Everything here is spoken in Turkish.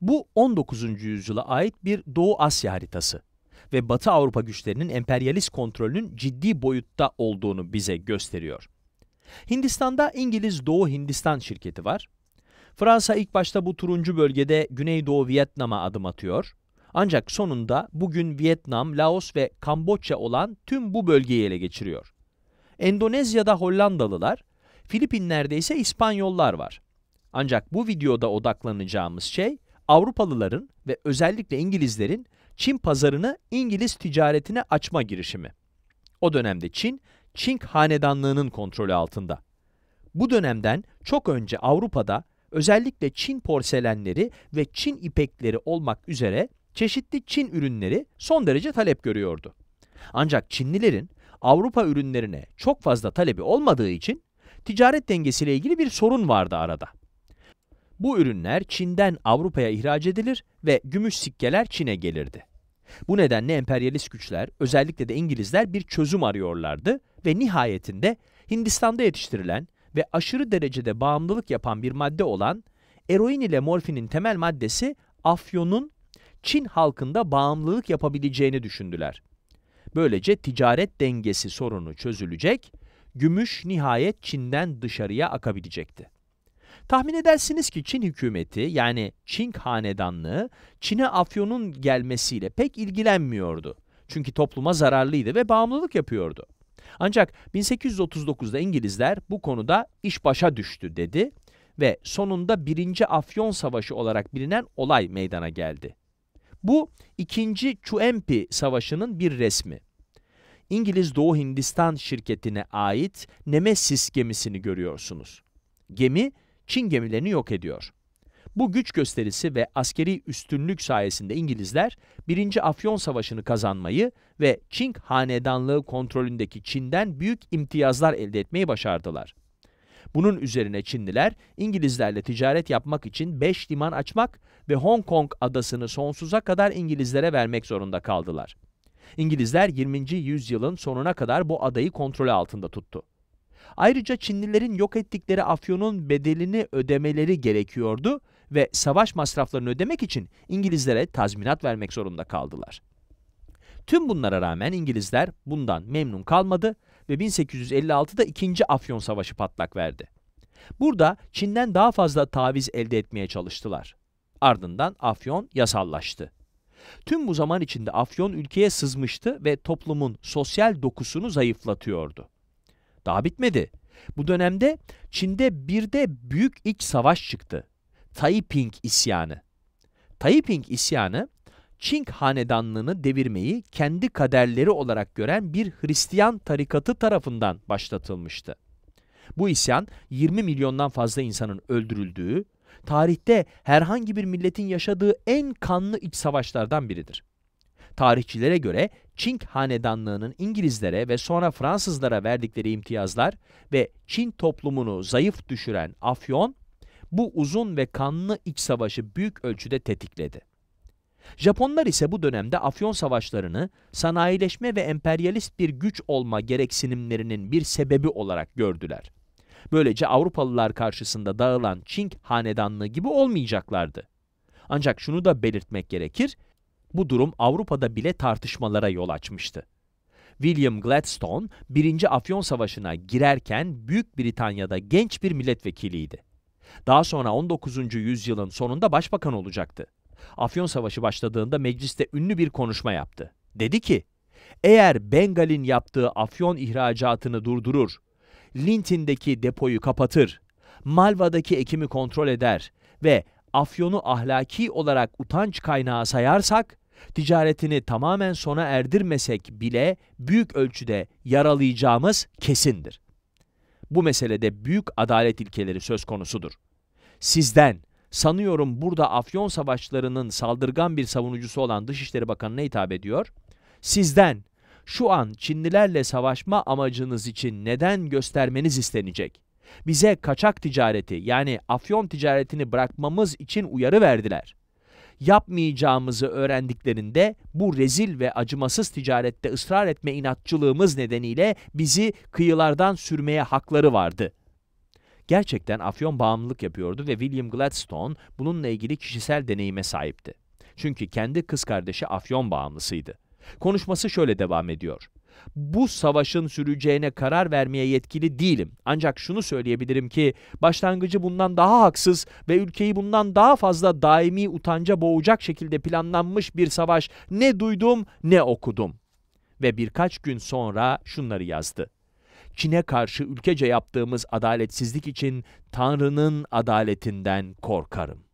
Bu 19. yüzyıla ait bir Doğu Asya haritası ve Batı Avrupa güçlerinin emperyalist kontrolünün ciddi boyutta olduğunu bize gösteriyor. Hindistan'da İngiliz Doğu Hindistan şirketi var. Fransa ilk başta bu turuncu bölgede Güneydoğu Vietnam'a adım atıyor. Ancak sonunda bugün Vietnam, Laos ve Kamboçya olan tüm bu bölgeyi ele geçiriyor. Endonezya'da Hollandalılar, Filipinler'de ise İspanyollar var. Ancak bu videoda odaklanacağımız şey Avrupalıların ve özellikle İngilizlerin Çin pazarını İngiliz ticaretine açma girişimi. O dönemde Çin, Çink hanedanlığının kontrolü altında. Bu dönemden çok önce Avrupa'da özellikle Çin porselenleri ve Çin ipekleri olmak üzere çeşitli Çin ürünleri son derece talep görüyordu. Ancak Çinlilerin Avrupa ürünlerine çok fazla talebi olmadığı için ticaret dengesiyle ilgili bir sorun vardı arada. Bu ürünler Çin'den Avrupa'ya ihraç edilir ve gümüş sikkeler Çin'e gelirdi. Bu nedenle emperyalist güçler, özellikle de İngilizler bir çözüm arıyorlardı ve nihayetinde Hindistan'da yetiştirilen ve aşırı derecede bağımlılık yapan bir madde olan eroin ile morfinin temel maddesi afyonun Çin halkında bağımlılık yapabileceğini düşündüler. Böylece ticaret dengesi sorunu çözülecek, gümüş nihayet Çin'den dışarıya akabilecekti. Tahmin edersiniz ki Çin hükümeti yani Çin hanedanlığı Çin'e afyonun gelmesiyle pek ilgilenmiyordu. Çünkü topluma zararlıydı ve bağımlılık yapıyordu. Ancak 1839'da İngilizler bu konuda iş başa düştü dedi ve sonunda 1. Afyon Savaşı olarak bilinen olay meydana geldi. Bu 2. Chuempi Savaşı'nın bir resmi. İngiliz Doğu Hindistan şirketine ait Nemesis gemisini görüyorsunuz. Gemi Çin gemilerini yok ediyor. Bu güç gösterisi ve askeri üstünlük sayesinde İngilizler 1. Afyon Savaşı'nı kazanmayı ve Çing hanedanlığı kontrolündeki Çin'den büyük imtiyazlar elde etmeyi başardılar. Bunun üzerine Çinliler İngilizlerle ticaret yapmak için 5 liman açmak ve Hong Kong adasını sonsuza kadar İngilizlere vermek zorunda kaldılar. İngilizler 20. yüzyılın sonuna kadar bu adayı kontrolü altında tuttu. Ayrıca Çinlilerin yok ettikleri Afyon'un bedelini ödemeleri gerekiyordu ve savaş masraflarını ödemek için İngilizlere tazminat vermek zorunda kaldılar. Tüm bunlara rağmen İngilizler bundan memnun kalmadı ve 1856'da 2. Afyon Savaşı patlak verdi. Burada Çin'den daha fazla taviz elde etmeye çalıştılar. Ardından Afyon yasallaştı. Tüm bu zaman içinde Afyon ülkeye sızmıştı ve toplumun sosyal dokusunu zayıflatıyordu. Daha bitmedi. Bu dönemde Çin'de bir de büyük iç savaş çıktı. Taiping isyanı. Taiping isyanı Çing hanedanlığını devirmeyi kendi kaderleri olarak gören bir Hristiyan tarikatı tarafından başlatılmıştı. Bu isyan 20 milyondan fazla insanın öldürüldüğü, tarihte herhangi bir milletin yaşadığı en kanlı iç savaşlardan biridir. Tarihçilere göre Çink hanedanlığının İngilizlere ve sonra Fransızlara verdikleri imtiyazlar ve Çin toplumunu zayıf düşüren afyon, bu uzun ve kanlı iç savaşı büyük ölçüde tetikledi. Japonlar ise bu dönemde afyon savaşlarını sanayileşme ve emperyalist bir güç olma gereksinimlerinin bir sebebi olarak gördüler. Böylece Avrupalılar karşısında dağılan Çink hanedanlığı gibi olmayacaklardı. Ancak şunu da belirtmek gerekir, bu durum Avrupa'da bile tartışmalara yol açmıştı. William Gladstone, 1. Afyon Savaşı'na girerken Büyük Britanya'da genç bir milletvekiliydi. Daha sonra 19. yüzyılın sonunda başbakan olacaktı. Afyon Savaşı başladığında mecliste ünlü bir konuşma yaptı. Dedi ki, eğer Bengal'in yaptığı afyon ihracatını durdurur, Lintin'deki depoyu kapatır, Malva'daki ekimi kontrol eder ve afyonu ahlaki olarak utanç kaynağı sayarsak, Ticaretini tamamen sona erdirmesek bile büyük ölçüde yaralayacağımız kesindir. Bu meselede büyük adalet ilkeleri söz konusudur. Sizden sanıyorum burada Afyon savaşlarının saldırgan bir savunucusu olan Dışişleri Bakanı'na hitap ediyor. Sizden şu an Çinlilerle savaşma amacınız için neden göstermeniz istenecek? Bize kaçak ticareti yani afyon ticaretini bırakmamız için uyarı verdiler yapmayacağımızı öğrendiklerinde bu rezil ve acımasız ticarette ısrar etme inatçılığımız nedeniyle bizi kıyılardan sürmeye hakları vardı. Gerçekten afyon bağımlılık yapıyordu ve William Gladstone bununla ilgili kişisel deneyime sahipti. Çünkü kendi kız kardeşi afyon bağımlısıydı. Konuşması şöyle devam ediyor. Bu savaşın süreceğine karar vermeye yetkili değilim. Ancak şunu söyleyebilirim ki başlangıcı bundan daha haksız ve ülkeyi bundan daha fazla daimi utanca boğacak şekilde planlanmış bir savaş ne duydum ne okudum. Ve birkaç gün sonra şunları yazdı. Çin'e karşı ülkece yaptığımız adaletsizlik için Tanrı'nın adaletinden korkarım.